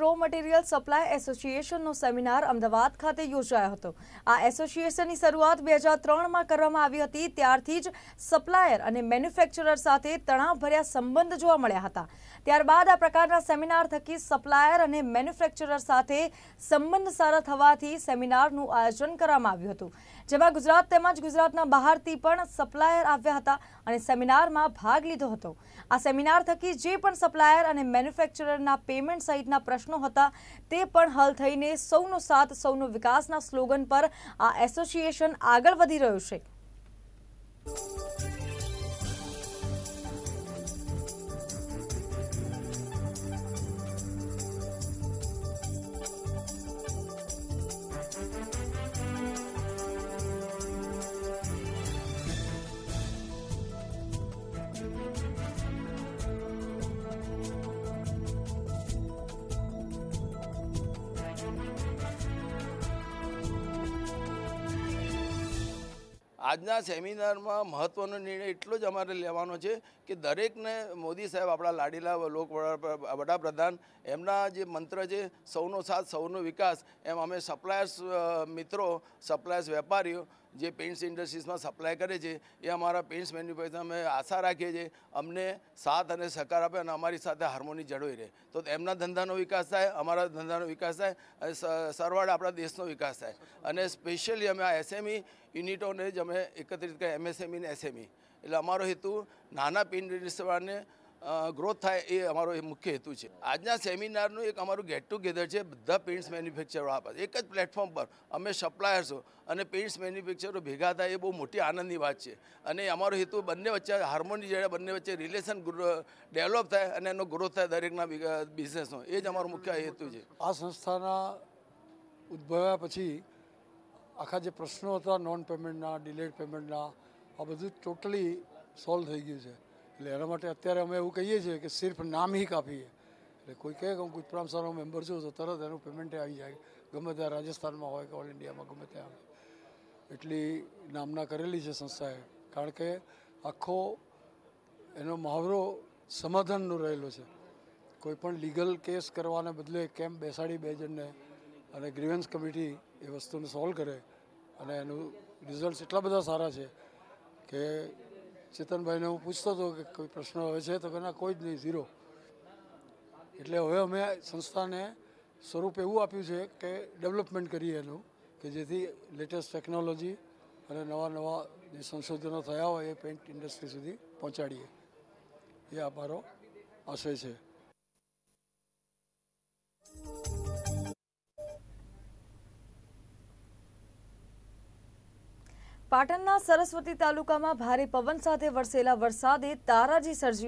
row material supply એસોસિએશનનો seminar Ahmedabad ખાતે યોજાયો હતો આ એસોસિએશનની શરૂઆત બે હજાર ત્રણમાં કરવામાં આવી હતી ત્યારથી જ સપ્લાયર અને મેન્યુફેક્ચરર સાથે તણાવભર્યા સંબંધ જોવા મળ્યા હતા ત્યારબાદ આ પ્રકારના સેમિનાર થકી સપ્લાયર અને મેન્યુફેક્ચરર સાથે સંબંધ સારા થવાથી સેમિનારનું આયોજન કરવામાં આવ્યું હતું જેમાં ગુજરાત તેમજ ગુજરાતના બહારથી પણ સપ્લાયર આવ્યા હતા અને સેમિનારમાં ભાગ લીધો હતો આ સેમિનાર થકી જે પણ સપ્લાયર અને મેન્યુફેક્ચરરના પેમેન્ટ સહિતના પ્રશ્નો પ્રશ્નો હતા તે પણ હલ થઈને સૌનો સાથ સૌનો વિકાસના સ્લોગન પર આ એસોસિએશન આગળ વધી રહ્યું છે આજના સેમિનારમાં મહત્ત્વનો નિર્ણય એટલો જ અમારે લેવાનો છે કે દરેકને મોદી સાહેબ આપણા લાડીલા લોક વડાપ્રધાન એમના જે મંત્ર છે સૌનો સાથ સૌનો વિકાસ એમ અમે સપ્લાયર્સ મિત્રો સપ્લાયર્સ વેપારીઓ જે પેન્ટ્સ ઇન્ડસ્ટ્રીઝમાં સપ્લાય કરે છે એ અમારા પેન્ટ્સ મેન્યુફેક્ચર અમે આશા રાખીએ છીએ અમને સાથ અને સહકાર આપે અને અમારી સાથે હાર્મોની જળવાઈ રહે તો એમના ધંધાનો વિકાસ થાય અમારા ધંધાનો વિકાસ થાય અને સરવાળે આપણા દેશનો વિકાસ થાય અને સ્પેશિયલી અમે આ એસએમઈ યુનિટોને જ અમે એકત્રિત કરીએ એમએસએમઈ ને એસએમઈ એટલે અમારો હેતુ નાના પેઇન્ટ રિસવાને ગ્રોથ થાય એ અમારો મુખ્ય હેતુ છે આજના સેમિનારનું એક અમારું ગેટ ટુગેધર છે બધા પેન્ટ્સ મેન્યુફેક્ચરો આપે એક જ પ્લેટફોર્મ પર અમે સપ્લાયર્સો અને પેન્ટ્સ મેન્યુફેક્ચરો ભેગા થાય એ બહુ મોટી આનંદની વાત છે અને અમારો હેતુ બંને વચ્ચે હાર્મોની જેડે બંને વચ્ચે રિલેશન ડેવલપ થાય અને એનો ગ્રોથ થાય દરેકના બિઝનેસનો એ જ અમારો મુખ્ય હેતુ છે આ સંસ્થાના ઉદ્ભવ્યા પછી આખા જે પ્રશ્નો હતા નોન પેમેન્ટના ડિલેડ પેમેન્ટના આ બધું ટોટલી સોલ્વ થઈ ગયું છે એટલે એના માટે અત્યારે અમે એવું કહીએ છીએ કે સિર્ફ નામ હી કાપીએ એટલે કોઈ કહે કે હું ગુજપ્રામ સારનો મેમ્બર છું તો તરત એનું પેમેન્ટ આવી જાય ગમે ત્યાં રાજસ્થાનમાં હોય કે ઓલ ઇન્ડિયામાં ગમે ત્યાં આવે એટલી નામના કરેલી છે સંસ્થાએ કારણ કે આખો એનો મહાવરો સમાધાનનો રહેલો છે કોઈપણ લીગલ કેસ કરવાને બદલે કેમ્પ બેસાડી બે જણને અને ગ્રીવન્સ કમિટી એ વસ્તુને સોલ્વ કરે અને એનું રિઝલ્ટ એટલા બધા સારા છે કે ચેતનભાઈને હું પૂછતો હતો કે કોઈ પ્રશ્ન આવે છે તો કે ના કોઈ જ નહીં ઝીરો એટલે હવે અમે સંસ્થાને સ્વરૂપ એવું આપ્યું છે કે ડેવલપમેન્ટ કરીએ એનું કે જેથી લેટેસ્ટ ટેકનોલોજી અને નવા નવા જે સંશોધનો થયા હોય એ પેન્ટ ઇન્ડસ્ટ્રી સુધી પહોંચાડીએ એ અમારો આશય છે પાટણના સરસ્વતી તાલુકામાં ભારે પવન સાથે વરસેલા વરસાદે તારાજી સર્જી